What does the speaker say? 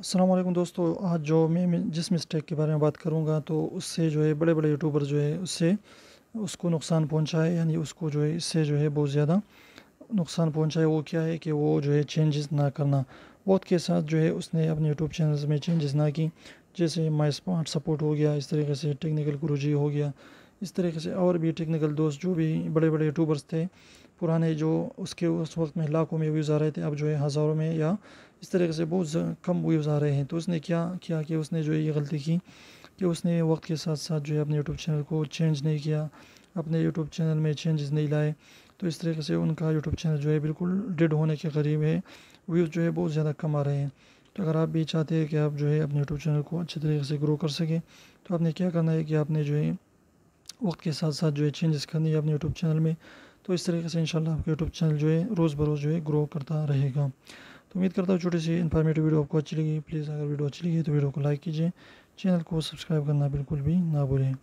असलम दोस्तों आज जो मैं जिस मिस्टेक के बारे में बात करूँगा तो उससे जो है बड़े बड़े यूट्यूबर जो है उससे उसको नुकसान पहुंचा है यानी उसको जो है इससे जो है बहुत ज़्यादा नुकसान पहुँचा है वो क्या है कि वो जो है चेंजेस ना करना बहुत के साथ जो है उसने अपने यूट्यूब चैनल्स में चेंजेस ना की जैसे माई स्मार्ट सपोर्ट हो गया इस तरीके से टेक्निकल जी हो गया इस तरीके से और भी टेक्निकल दोस्त जो भी बड़े बड़े यूट्यूबर्स थे पुराने जो उसके उस वक्त में लाखों में व्यूज़ आ रहे थे अब जो है हज़ारों में या इस तरीके से बहुत कम व्यूज़ आ रहे हैं तो उसने क्या किया कि उसने जो ये गलती की कि उसने वक्त के साथ साथ जो है अपने यूट्यूब चैनल को चेंज नहीं किया अपने यूट्यूब चैनल में चेंजेस नहीं लाए तो इस तरीके से उनका यूट्यूब चैनल जो है बिल्कुल डेड होने के करीब है व्यूज़ जो है बहुत ज़्यादा कम आ रहे हैं तो अगर आप भी चाहते हैं कि आप जो है अपने यूट्यूब चैनल को अच्छे तरीके से ग्रो कर सकें तो आपने क्या करना है कि आपने जो है वक्त के साथ साथ जो है चेंजेस करनी है अपने यूट्यूब चैनल में तो इस तरीके से इंशाल्लाह आपका यूट्यूब चैनल जो है रोज़ बरोज़ जो है ग्रो करता रहेगा उम्मीद करता हूँ छोटी सी इन्फॉर्मेटिव वीडियो आपको अच्छी लगी प्लीज़ अगर वीडियो अच्छी लगी तो वीडियो को लाइक कीजिए चैनल को सब्सक्राइब करना बिल्कुल भी ना भूलें